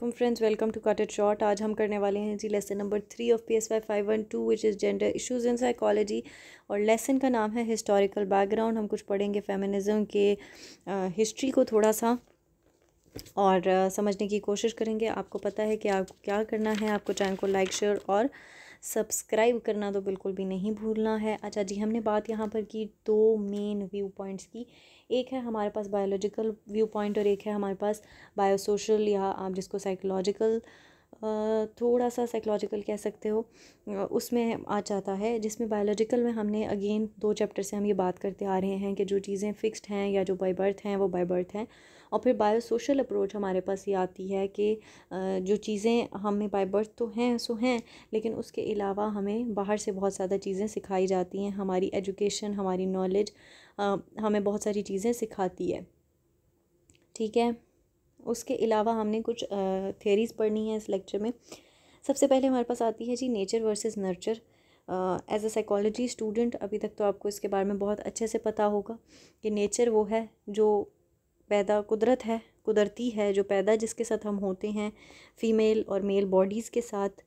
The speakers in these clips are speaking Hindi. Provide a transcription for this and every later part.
come friends welcome to cut it short आज हम करने वाले हैं जी lesson number three of P S Y five one two which is gender issues in psychology और लेसन का नाम है हिस्टोरिकल बैकग्राउंड हम कुछ पढ़ेंगे फेमिनिज़म के हिस्ट्री को थोड़ा सा और आ, समझने की कोशिश करेंगे आपको पता है कि आपको क्या करना है आपको चैनल को लाइक शेयर और सब्सक्राइब करना तो बिल्कुल भी नहीं भूलना है अच्छा जी हमने बात यहाँ पर की दो मेन व्यू पॉइंट्स की एक है हमारे पास बायोलॉजिकल व्यू पॉइंट और एक है हमारे पास बायोसोशल या आप जिसको साइकोलॉजिकल थोड़ा सा साइकोलॉजिकल कह सकते हो उसमें आ जाता है जिसमें बायोलॉजिकल में हमने अगेन दो चैप्टर से हम ये बात करते आ रहे हैं कि जो चीज़ें फ़िक्स्ड हैं या जो बाई बर्थ हैं वो बाई बर्थ हैं और फिर बायो सोशल अप्रोच हमारे पास ये आती है कि जो चीज़ें हमें बाई बर्थ तो हैं सो हैं लेकिन उसके अलावा हमें बाहर से बहुत ज़्यादा चीज़ें सिखाई जाती हैं हमारी एजुकेशन हमारी नॉलेज हमें बहुत सारी चीज़ें सिखाती है ठीक है उसके अलावा हमने कुछ थेरीज़ पढ़नी है इस लेक्चर में सबसे पहले हमारे पास आती है जी nature versus nurture as a psychology student अभी तक तो आपको इसके बारे में बहुत अच्छे से पता होगा कि नेचर वो है जो पैदा कुदरत है कुदरती है जो पैदा जिसके साथ हम होते हैं फ़ीमेल और मेल बॉडीज़ के साथ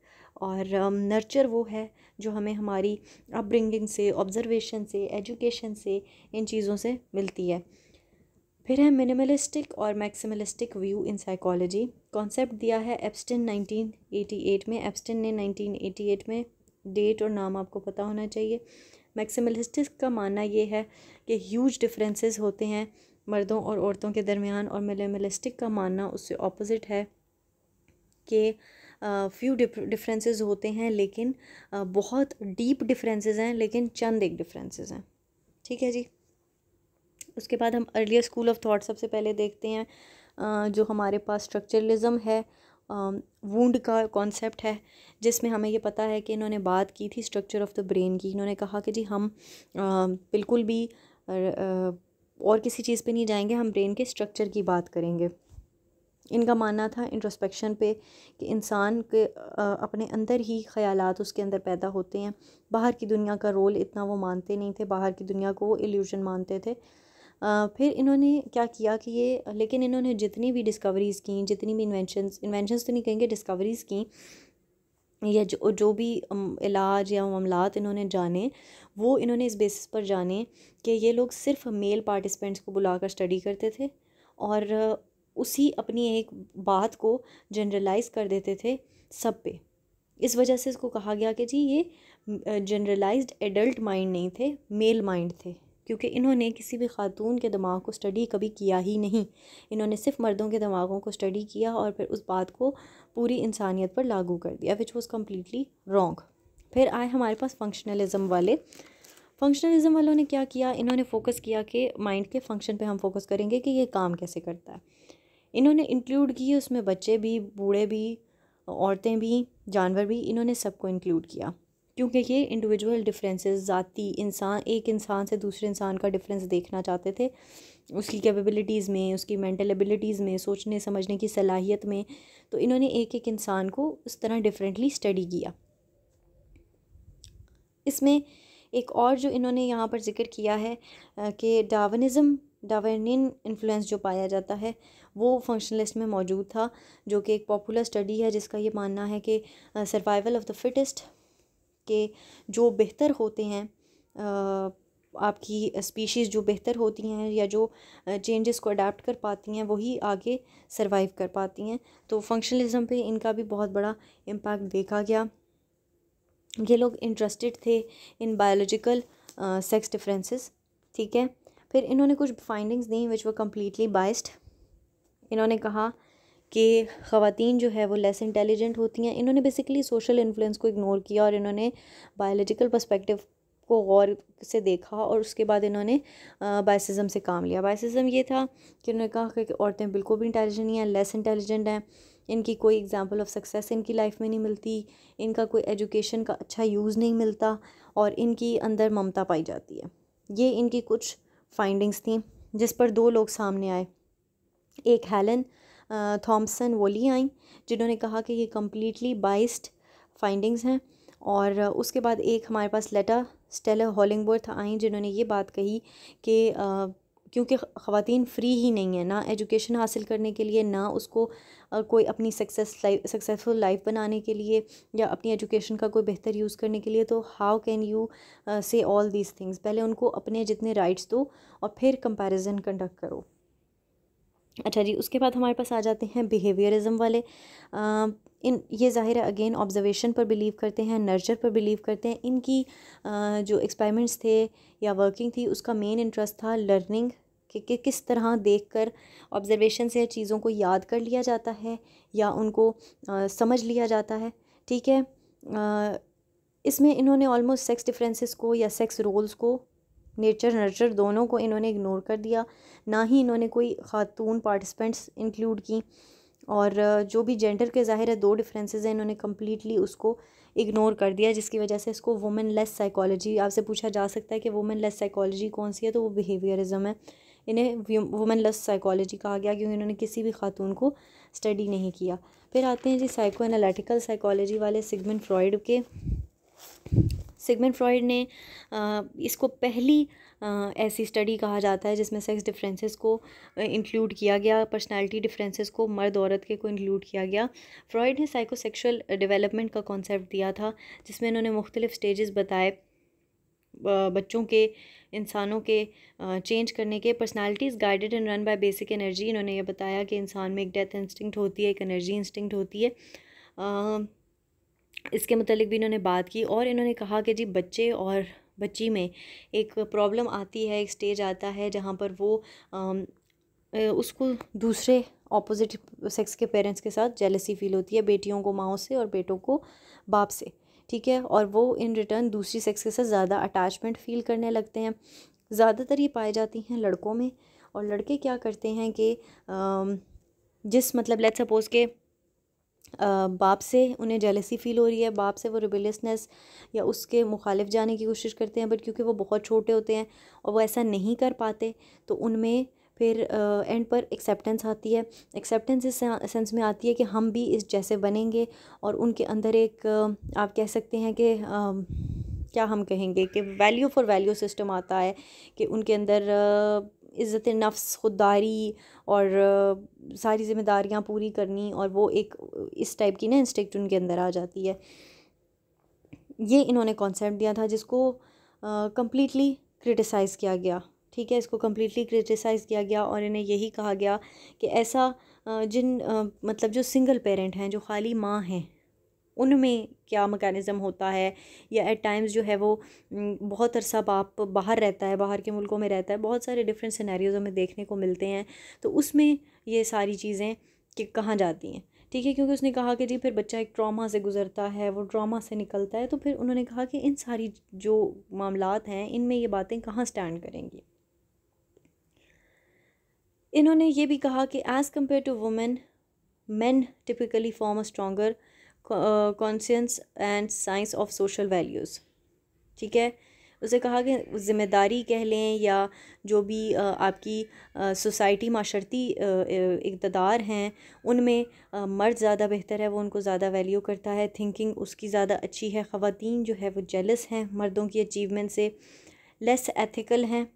और नर्चर um, वो है जो हमें हमारी अपब्रिंगिंग से ऑब्ज़र्वेशन से एजुकेशन से इन चीज़ों से मिलती है फिर है मिनिमलिस्टिक और maximalistic view in psychology concept दिया है एप्स्टिन 1988 में एप्सटिन ने 1988 में डेट और नाम आपको पता होना चाहिए मैक्सिमलिस्टिक का मानना ये है कि ह्यूज डिफरेंसेस होते हैं मर्दों और औरतों के दरमियान और मिनिमलिस्टिक का मानना उससे ऑपोजिट है कि फ्यू डिफरेंसेस होते हैं लेकिन uh, बहुत डीप डिफरेंसेस हैं लेकिन चंद एक डिफरेंसेस हैं ठीक है जी उसके बाद हम अर्लियर स्कूल ऑफ थाट सबसे पहले देखते हैं जो हमारे पास स्ट्रक्चरलिज़म है वूंड का कॉन्सेप्ट है जिसमें हमें ये पता है कि इन्होंने बात की थी स्ट्रक्चर ऑफ द ब्रेन की इन्होंने कहा कि जी हम बिल्कुल भी और किसी चीज़ पे नहीं जाएंगे हम ब्रेन के स्ट्रक्चर की बात करेंगे इनका मानना था इंट्रोस्पेक्शन पे कि इंसान के अपने अंदर ही ख्यालात उसके अंदर पैदा होते हैं बाहर की दुनिया का रोल इतना वो मानते नहीं थे बाहर की दुनिया को वो एल्यूजन मानते थे फिर इन्होंने क्या किया कि ये लेकिन इन्होंने जितनी भी डिस्कवरीज़ की जितनी भी इन्वेंशनस इन्वेंशनस तो नहीं कहेंगे डिस्कवरीज़ की या जो जो भी इलाज या मामलात इन्होंने जाने वो इन्होंने इस बेसिस पर जाने कि ये लोग सिर्फ मेल पार्टिसिपेंट्स को बुलाकर स्टडी करते थे और उसी अपनी एक बात को जनरलाइज़ कर देते थे सब पे इस वजह से इसको कहा गया कि जी ये जनरलाइज्ड एडल्ट माइंड नहीं थे मेल माइंड थे क्योंकि इन्होंने किसी भी खातून के दिमाग को स्टडी कभी किया ही नहीं इन्होंने सिर्फ मर्दों के दिमागों को स्टडी किया और फिर उस बात को पूरी इंसानियत पर लागू कर दिया विच वॉज़ कम्प्लीटली रॉन्ग फिर आए हमारे पास फंक्शनलिज़म वाले फंक्शनलिज़म वालों ने क्या किया इन्होंने फ़ोकस किया कि माइंड के फंक्शन पे हम फोकस करेंगे कि ये काम कैसे करता है इन्होंने इंक्लूड किए उसमें बच्चे भी बूढ़े भी औरतें भी जानवर भी इन्होंने सबको इंक्लूड किया क्योंकि ये इंडिविजुअल डिफरेंसेस ज़ाती इंसान एक इंसान से दूसरे इंसान का डिफरेंस देखना चाहते थे उसकी कैपेबिलिटीज़ में उसकी मेंटल एबिलिटीज़ में सोचने समझने की सलाहियत में तो इन्होंने एक एक इंसान को उस तरह डिफरेंटली स्टडी किया इसमें एक और जो इन्होंने यहाँ पर जिक्र किया है कि डावनिज़म डावनिन इन्फ्लुएंस जो पाया जाता है वो फंक्शनलिस्ट में मौजूद था जो कि एक पॉपुलर स्टडी है जिसका ये मानना है कि सर्वाइवल ऑफ द फिटेस्ट आपके जो बेहतर होते हैं आपकी स्पीशीज़ जो बेहतर होती हैं या जो चेंजेस को अडेप्ट कर पाती हैं वही आगे सरवाइव कर पाती हैं तो फंक्शनलिज्म पे इनका भी बहुत बड़ा इम्पैक्ट देखा गया ये लोग इंटरेस्टेड थे इन बायोलॉजिकल सेक्स डिफरेंसेस ठीक है फिर इन्होंने कुछ फाइंडिंग्स दी विच वर कम्प्लीटली बाइस्ड इन्होंने कहा कि ख़वातीन जो है वो लेस इंटेलिजेंट होती हैं इन्होंने बेसिकली सोशल इन्फ्लुएंस को इग्नोर किया और इन्होंने बायोलॉजिकल पर्सपेक्टिव को गौर से देखा और उसके बाद इन्होंने बायसिजम से काम लिया बायसिज़म ये था कि उन्होंने कहा कि औरतें बिल्कुल भी इंटेलिजेंट नहीं हैं लेस इंटेलिजेंट हैं इनकी कोई एग्ज़ाम्पल ऑफ सक्सेस इनकी लाइफ में नहीं मिलती इनका कोई एजुकेशन का अच्छा यूज़ नहीं मिलता और इनकी अंदर ममता पाई जाती है ये इनकी कुछ फाइंडिंग्स थी जिस पर दो लोग सामने आए एक हेलन थॉमसन वो ली आईं जिन्होंने कहा कि ये कम्प्लीटली बाइस्ड फाइंडिंग्स हैं और उसके बाद एक हमारे पास लेटा स्टेल हॉलिंगबर्थ आईं जिन्होंने ये बात कही कि क्योंकि ख़वान फ़्री ही नहीं है ना एजुकेशन हासिल करने के लिए ना उसको कोई अपनी सक्सेस लाइफ सक्सेसफुल लाइफ बनाने के लिए या अपनी एजुकेशन का कोई बेहतर यूज़ करने के लिए तो how can you say all these things पहले उनको अपने जितने राइट्स दो और फिर कंपैरिजन कंडक्ट करो अच्छा जी उसके बाद हमारे पास आ जाते हैं बिहेवियरिज्म वाले आ, इन ये ज़ाहिर है अगेन ऑब्जर्वेशन पर बिलीव करते हैं नर्चर पर बिलीव करते हैं इनकी आ, जो एक्सपेरिमेंट्स थे या वर्किंग थी उसका मेन इंटरेस्ट था लर्निंग कि, कि किस तरह देख कर से चीज़ों को याद कर लिया जाता है या उनको आ, समझ लिया जाता है ठीक है इसमें इन्होंने ऑलमोस्ट सेक्स डिफरेंसेस को या सेक्स रोल्स को नेचर नर्चर दोनों को इन्होंने इग्नोर कर दिया ना ही इन्होंने कोई ख़ातून पार्टिसिपेंट्स इंक्लूड की और जो भी जेंडर के ज़ाहिर है दो डिफरेंसेस हैं इन्होंने कम्प्लीटली उसको इग्नोर कर दिया जिसकी वजह से इसको वुमेन लेस साइकोलॉजी आपसे पूछा जा सकता है कि वुमेन लेस साइकोलॉजी कौन सी है तो वो बिहेवियरिज्म है इन्हें वुमेन लेस साइकोलॉजी कहा गया क्योंकि इन्होंने किसी भी खातून को स्टडी नहीं किया फिर आते हैं जी साइको एनालिटिकल साइकोलॉजी वाले सिगमेंट फ्रॉइड के सिगमेंट फ्रॉयड ने इसको पहली ऐसी स्टडी कहा जाता है जिसमें सेक्स डिफरेंसेस को इंक्लूड किया गया पर्सनालिटी डिफरेंसेस को मर्द औरत के को इंक्लूड किया गया फ्रॉयड ने साइकोसेक्सुअल डेवलपमेंट का कॉन्सेप्ट दिया था जिसमें इन्होंने मुख्तलिफ़ स्टेजेस बताए बच्चों के इंसानों के चेंज करने के personalities guided and run by basic energy इन्होंने ये बताया कि इंसान में एक डेथ इंस्टिंक्ट होती है एक एनर्जी इंस्टिंक्ट होती है इसके मतलब भी इन्होंने बात की और इन्होंने कहा कि जी बच्चे और बच्ची में एक प्रॉब्लम आती है एक स्टेज आता है जहाँ पर वो उसको दूसरे ऑपोजिट सेक्स के पेरेंट्स के साथ जेलसी फील होती है बेटियों को माओ से और बेटों को बाप से ठीक है और वो इन रिटर्न दूसरी सेक्स के साथ ज़्यादा अटैचमेंट फील करने लगते हैं ज़्यादातर ये पाई जाती हैं लड़कों में और लड़के क्या करते हैं कि जिस मतलब लेट्स सपोज़ के बाप से उन्हें जेलसी फ़ील हो रही है बाप से वो रिबिलियसनेस या उसके मुखालिफ जाने की कोशिश करते हैं बट क्योंकि वो बहुत छोटे होते हैं और वो ऐसा नहीं कर पाते तो उनमें फिर एंड पर एक्सेप्टेंस आती है एक्सेप्टेंस इस सेंस में आती है कि हम भी इस जैसे बनेंगे और उनके अंदर एक आप कह सकते हैं कि क्या हम कहेंगे कि वैल्यू फॉर वैल्यू सिस्टम आता है कि उनके अंदर इज़्ज़त नफ्स खुददारी और सारी ज़िम्मेदारियाँ पूरी करनी और वो एक इस टाइप की ना इंस्टिक्ट उनके अंदर आ जाती है ये इन्होंने कॉन्सेप्ट दिया था जिसको कम्प्लीटली क्रिटिसाइज़ किया गया ठीक है इसको कम्प्लीटली क्रिटिसाइज़ किया गया और इन्हें यही कहा गया कि ऐसा जिन मतलब जो सिंगल पेरेंट हैं जो खाली माँ हैं उनमें क्या मकैनिज़म होता है या एट टाइम्स जो है वो बहुत अरसा बाप बाहर रहता है बाहर के मुल्कों में रहता है बहुत सारे डिफरेंट सिनेरियोज़ हमें देखने को मिलते हैं तो उसमें ये सारी चीज़ें कि कहाँ जाती हैं ठीक है क्योंकि उसने कहा कि जी फिर बच्चा एक ट्रॉमा से गुज़रता है वो ट्रॉमा से निकलता है तो फिर उन्होंने कहा कि इन सारी जो मामलात हैं इनमें ये बातें कहाँ स्टैंड करेंगी इन्होंने ये भी कहा कि as compared to women man typically form a stronger conscience and science of social values ठीक है उसे कहा कि ज़िम्मेदारी कह लें या जो भी आपकी सोसाइटी माशरती इकतदार हैं उनमें मर्द ज़्यादा बेहतर है वो उनको ज़्यादा वैल्यू करता है थिंकिंग उसकी ज़्यादा अच्छी है ख़वान जो है वो जेलस हैं मर्दों की अचीवमेंट से लेस एथिकल हैं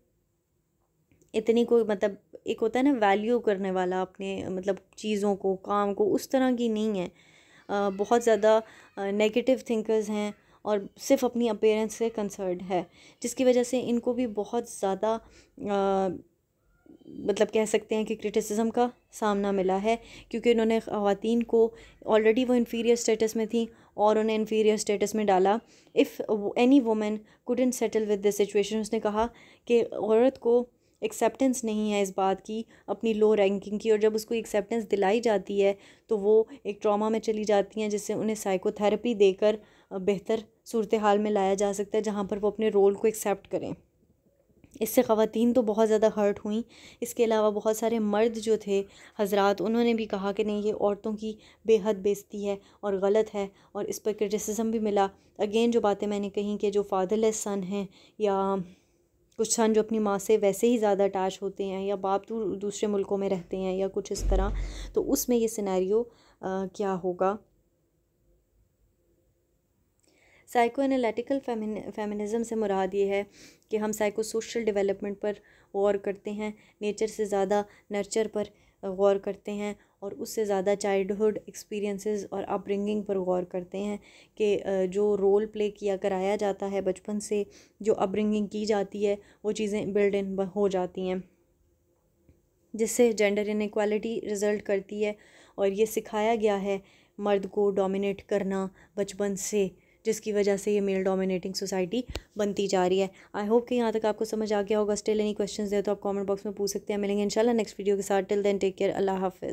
इतनी कोई मतलब एक होता है ना वैल्यू करने वाला अपने मतलब चीज़ों को काम को उस तरह की नहीं है बहुत ज़्यादा नेगेटिव थिंकर्स हैं और सिर्फ अपनी अपेयरेंस से कंसर्ड है जिसकी वजह से इनको भी बहुत ज़्यादा मतलब कह सकते हैं कि क्रिटिसिज्म का सामना मिला है क्योंकि उन्होंने ख़वान को ऑलरेडी वो इन्फीरियर स्टेटस में थी और उन्हें इन्फीरियर स्टेटस में डाला if any women couldn't settle with the situation उसने कहा कि औरत को एक्सेप्टेंस नहीं है इस बात की अपनी लो रैंकिंग की और जब उसको एक्सेप्टेंस दिलाई जाती है तो वो एक ट्रॉमा में चली जाती हैं जिससे उन्हें साइकोथेरेपी देकर बेहतर सूरत हाल में लाया जा सकता है जहाँ पर वो अपने रोल को एक्सेप्ट करें इससे ख़वान तो बहुत ज़्यादा हर्ट हुई इसके अलावा बहुत सारे मर्द जो थे हज़रा उन्होंने भी कहा कि नहीं ये औरतों की बेहद बेजती है और गलत है और इस पर क्रिटिसिज्म भी मिला अगेन जो बातें मैंने कहीं कि जो फादरलेस सन हैं या कुछ सन जो अपनी माँ से वैसे ही ज़्यादा अटैच होते हैं या बाप तो दूसरे मुल्कों में रहते हैं या कुछ इस तरह तो उसमें ये सिनेरियो क्या होगा साइको एनालिटिकल फेमिनिज़म से मुराद ये है कि हम साइको सोशल डेवलपमेंट पर गौर करते हैं नेचर से ज़्यादा नर्चर पर गौर करते हैं और उससे ज़्यादा चाइल्डहुड एक्सपीरियंसेस और अपब्रिंगिंग पर गौर करते हैं कि जो रोल प्ले किया कराया जाता है बचपन से जो अपब्रिंगिंग की जाती है वो चीज़ें बिल्ड इन हो जाती हैं जिससे जेंडर इनक्वालिटी रिज़ल्ट करती है और ये सिखाया गया है मर्द को डोमिनेट करना बचपन से जिसकी वजह से ये मेल डोमिनेटिंग सोसाइटी बनती जा रही है आई होप कि यहाँ तक आपको समझ आ गया होगा स्टिल एनी क्वेश्चन दे तो आप कमेंट बॉक्स में पूछ सकते हैं मिलेंगे इंशाल्लाह नेक्स्ट वीडियो के साथ till then take care Allah हाफिज़